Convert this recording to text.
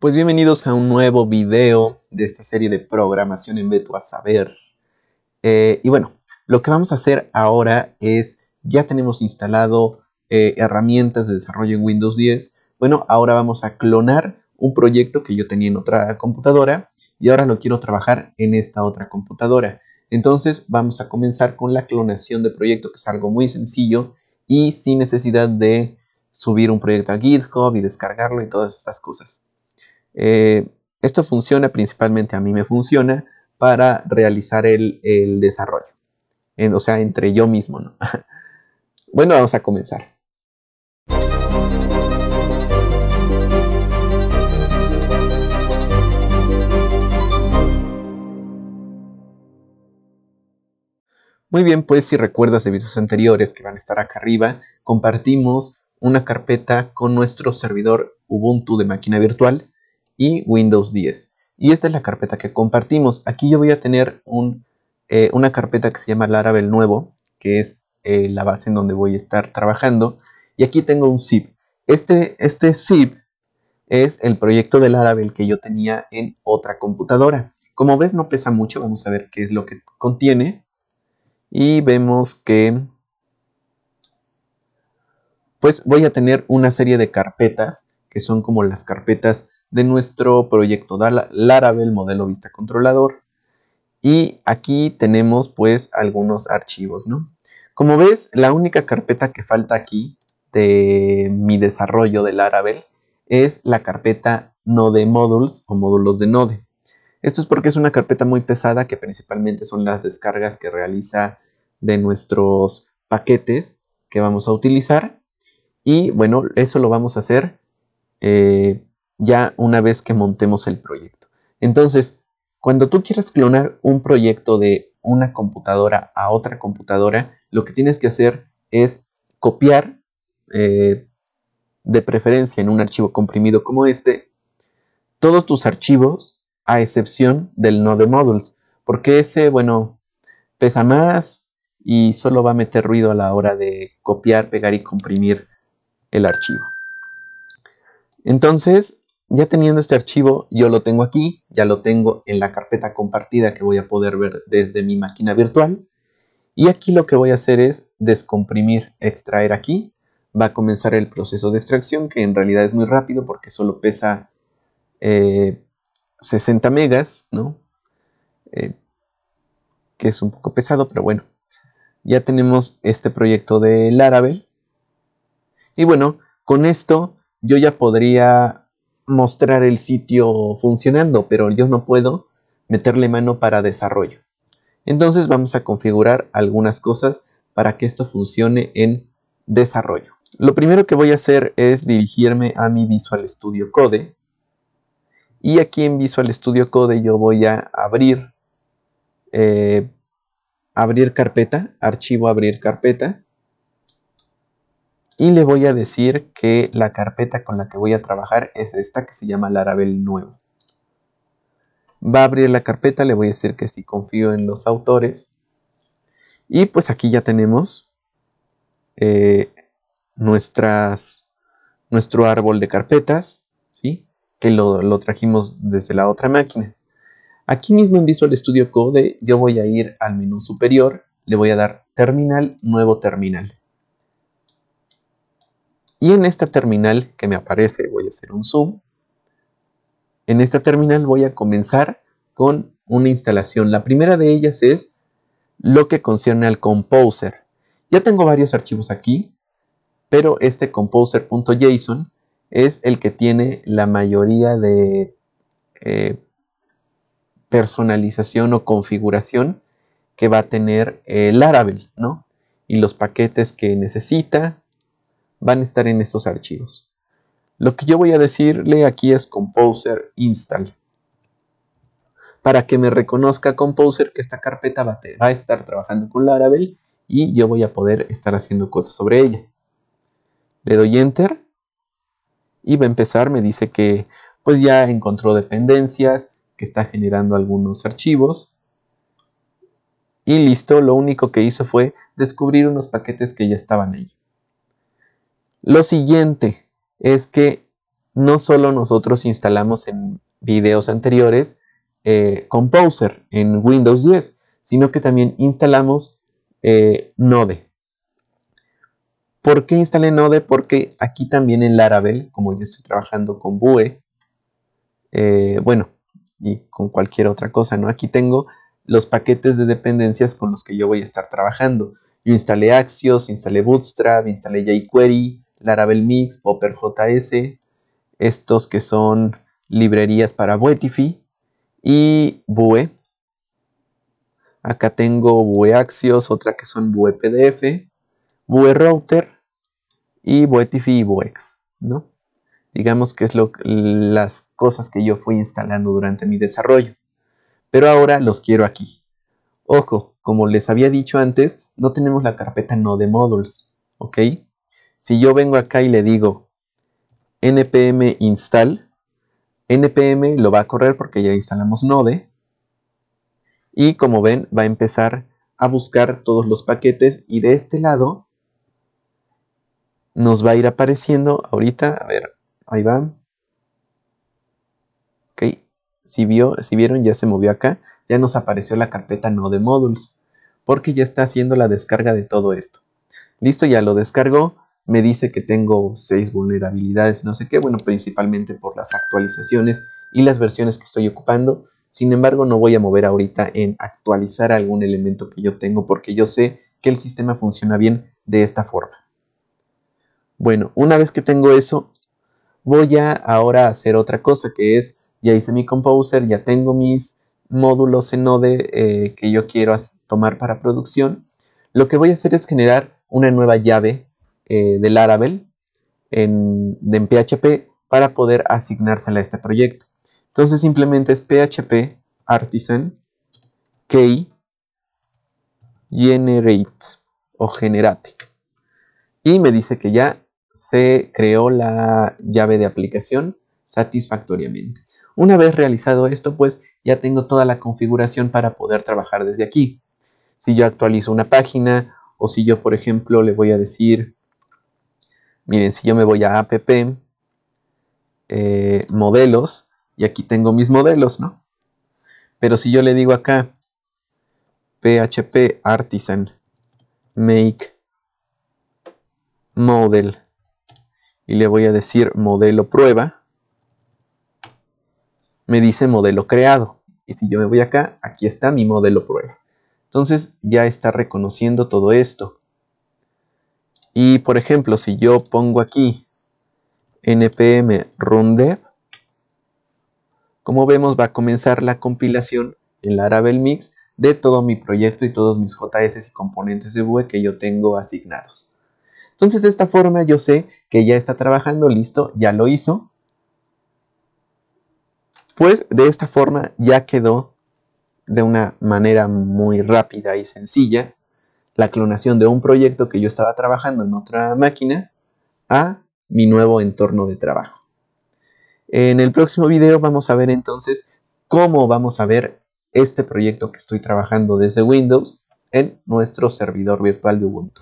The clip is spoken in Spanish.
Pues bienvenidos a un nuevo video de esta serie de programación en Beto a Saber. Eh, y bueno, lo que vamos a hacer ahora es, ya tenemos instalado eh, herramientas de desarrollo en Windows 10. Bueno, ahora vamos a clonar un proyecto que yo tenía en otra computadora y ahora lo quiero trabajar en esta otra computadora. Entonces vamos a comenzar con la clonación de proyecto, que es algo muy sencillo y sin necesidad de subir un proyecto a GitHub y descargarlo y todas estas cosas. Eh, esto funciona principalmente, a mí me funciona para realizar el, desarrollo, o sea, entre yo mismo. bueno, vamos a comenzar. Muy bien, pues si recuerdas de videos anteriores que van a estar acá arriba, compartimos una carpeta con nuestro servidor Ubuntu de máquina virtual y Windows 10. Y esta es la carpeta que compartimos. Aquí yo voy a tener eh, una carpeta que se llama Laravel Nuevo, que es eh, la base en donde voy a estar trabajando. Y aquí tengo un zip. Este, este zip es el proyecto de Laravel que yo tenía en otra computadora. Como ves no pesa mucho, vamos a ver qué es lo que contiene. Y vemos que pues voy a tener una serie de carpetas que son como las carpetas de nuestro proyecto Laravel modelo vista controlador. Y aquí tenemos pues algunos archivos, ¿no? Como ves, la única carpeta que falta aquí de mi desarrollo de Laravel es la carpeta Node Modules o módulos de Node. Esto es porque es una carpeta muy pesada que principalmente son las descargas que realiza de nuestros paquetes que vamos a utilizar. Y bueno, eso lo vamos a hacer eh, ya una vez que montemos el proyecto. Entonces, cuando tú quieras clonar un proyecto de una computadora a otra computadora, lo que tienes que hacer es copiar, eh, de preferencia en un archivo comprimido como este, todos tus archivos, a excepción del node modules, porque ese, bueno, pesa más y solo va a meter ruido a la hora de copiar, pegar y comprimir el archivo. Entonces, ya teniendo este archivo, yo lo tengo aquí, ya lo tengo en la carpeta compartida que voy a poder ver desde mi máquina virtual. Y aquí lo que voy a hacer es descomprimir, extraer aquí. Va a comenzar el proceso de extracción, que en realidad es muy rápido porque solo pesa 60 eh, megas, ¿no? Eh, que es un poco pesado, pero bueno. Ya tenemos este proyecto de Laravel. Y bueno, con esto yo ya podría mostrar el sitio funcionando, pero yo no puedo meterle mano para desarrollo. Entonces vamos a configurar algunas cosas para que esto funcione en desarrollo. Lo primero que voy a hacer es dirigirme a mi Visual Studio Code y aquí en Visual Studio Code yo voy a abrir eh, abrir carpeta, archivo abrir carpeta y le voy a decir que la carpeta con la que voy a trabajar es esta que se llama Laravel Nuevo. Va a abrir la carpeta, le voy a decir que sí confío en los autores. Y pues aquí ya tenemos eh, nuestro árbol de carpetas, ¿sí? que lo, lo trajimos desde la otra máquina. Aquí mismo en Visual Studio Code yo voy a ir al menú superior, le voy a dar Terminal, Nuevo Terminal. Y en esta terminal que me aparece, voy a hacer un zoom. En esta terminal voy a comenzar con una instalación. La primera de ellas es lo que concierne al Composer. Ya tengo varios archivos aquí, pero este composer.json es el que tiene la mayoría de eh, personalización o configuración que va a tener el Laravel, ¿no? Y los paquetes que necesita, van a estar en estos archivos. Lo que yo voy a decirle aquí es Composer Install. Para que me reconozca Composer que esta carpeta va a estar trabajando con Laravel y yo voy a poder estar haciendo cosas sobre ella. Le doy Enter y va a empezar, me dice que pues ya encontró dependencias, que está generando algunos archivos. Y listo, lo único que hizo fue descubrir unos paquetes que ya estaban ahí. Lo siguiente es que no solo nosotros instalamos en videos anteriores eh, Composer en Windows 10, sino que también instalamos eh, Node. ¿Por qué instalé Node? Porque aquí también en Laravel, como yo estoy trabajando con Vue, eh, bueno, y con cualquier otra cosa, ¿no? Aquí tengo los paquetes de dependencias con los que yo voy a estar trabajando. Yo instalé Axios, instalé Bootstrap, instalé jQuery, Laravel Mix, Popper JS, estos que son librerías para Buetify y Bue. Acá tengo Bue Axios, otra que son Vue PDF, Bue Router y Buetify y Buex, ¿no? Digamos que es lo, las cosas que yo fui instalando durante mi desarrollo. Pero ahora los quiero aquí. Ojo, como les había dicho antes, no tenemos la carpeta no de modules, ¿ok? Si yo vengo acá y le digo npm install, npm lo va a correr porque ya instalamos node. Y como ven, va a empezar a buscar todos los paquetes y de este lado nos va a ir apareciendo ahorita, a ver, ahí va. Ok, si, vio, si vieron ya se movió acá, ya nos apareció la carpeta node modules, porque ya está haciendo la descarga de todo esto. Listo, ya lo descargó, me dice que tengo seis vulnerabilidades, no sé qué, bueno, principalmente por las actualizaciones y las versiones que estoy ocupando. Sin embargo, no voy a mover ahorita en actualizar algún elemento que yo tengo porque yo sé que el sistema funciona bien de esta forma. Bueno, una vez que tengo eso, voy a ahora hacer otra cosa que es, ya hice mi composer, ya tengo mis módulos en Node eh, que yo quiero tomar para producción. Lo que voy a hacer es generar una nueva llave eh, del de en, en, PHP para poder asignársela a este proyecto. Entonces simplemente es PHP artisan key generate o generate. Y me dice que ya se creó la llave de aplicación satisfactoriamente. Una vez realizado esto, pues ya tengo toda la configuración para poder trabajar desde aquí. Si yo actualizo una página o si yo, por ejemplo, le voy a decir Miren, si yo me voy a app, eh, modelos, y aquí tengo mis modelos, ¿no? Pero si yo le digo acá, php artisan make model, y le voy a decir modelo prueba, me dice modelo creado. Y si yo me voy acá, aquí está mi modelo prueba. Entonces ya está reconociendo todo esto. Y por ejemplo, si yo pongo aquí npm run dev, como vemos va a comenzar la compilación en Laravel Mix de todo mi proyecto y todos mis JS y componentes de Vue que yo tengo asignados. Entonces de esta forma yo sé que ya está trabajando, listo, ya lo hizo. Pues de esta forma ya quedó de una manera muy rápida y sencilla la clonación de un proyecto que yo estaba trabajando en otra máquina a mi nuevo entorno de trabajo. En el próximo video vamos a ver entonces cómo vamos a ver este proyecto que estoy trabajando desde Windows en nuestro servidor virtual de Ubuntu.